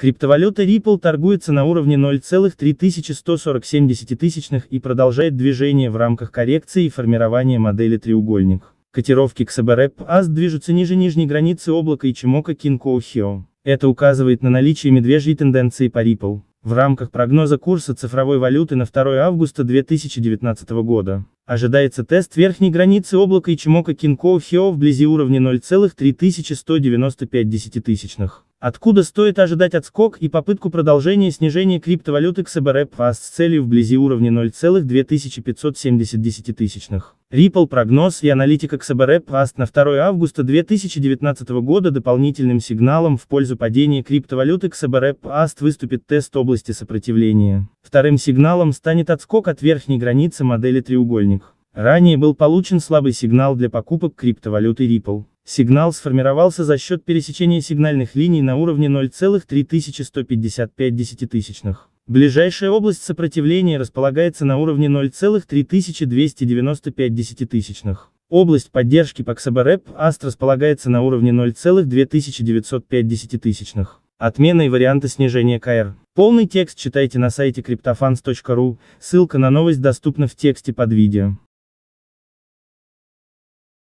Криптовалюта Ripple торгуется на уровне 0,3147 и продолжает движение в рамках коррекции и формирования модели треугольник. Котировки XBRP AS движутся ниже нижней границы облака и Чимока Кинкоухио. Это указывает на наличие медвежьей тенденции по Ripple. В рамках прогноза курса цифровой валюты на 2 августа 2019 года ожидается тест верхней границы облака и Чимока Кинкоухио вблизи уровня 0,3195. Откуда стоит ожидать отскок и попытку продолжения снижения криптовалюты XBRP с целью вблизи уровня 0,2570 Ripple прогноз и аналитика XBRP на 2 августа 2019 года дополнительным сигналом в пользу падения криптовалюты XBRP выступит тест области сопротивления. Вторым сигналом станет отскок от верхней границы модели треугольник. Ранее был получен слабый сигнал для покупок криптовалюты Ripple. Сигнал сформировался за счет пересечения сигнальных линий на уровне 0,3155 Ближайшая область сопротивления располагается на уровне 0,3295 Область поддержки Паксабареп Аст располагается на уровне 0,2905 десятитысячных. Отмена и варианты снижения КР. Полный текст читайте на сайте криптофанс.ру, ссылка на новость доступна в тексте под видео.